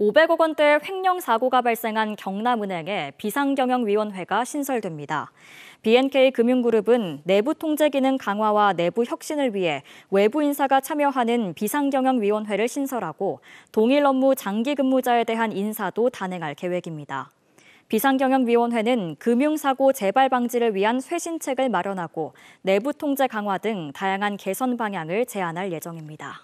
500억 원대 횡령 사고가 발생한 경남은행에 비상경영위원회가 신설됩니다. BNK 금융그룹은 내부 통제 기능 강화와 내부 혁신을 위해 외부 인사가 참여하는 비상경영위원회를 신설하고 동일 업무 장기 근무자에 대한 인사도 단행할 계획입니다. 비상경영위원회는 금융사고 재발 방지를 위한 쇄신책을 마련하고 내부 통제 강화 등 다양한 개선 방향을 제안할 예정입니다.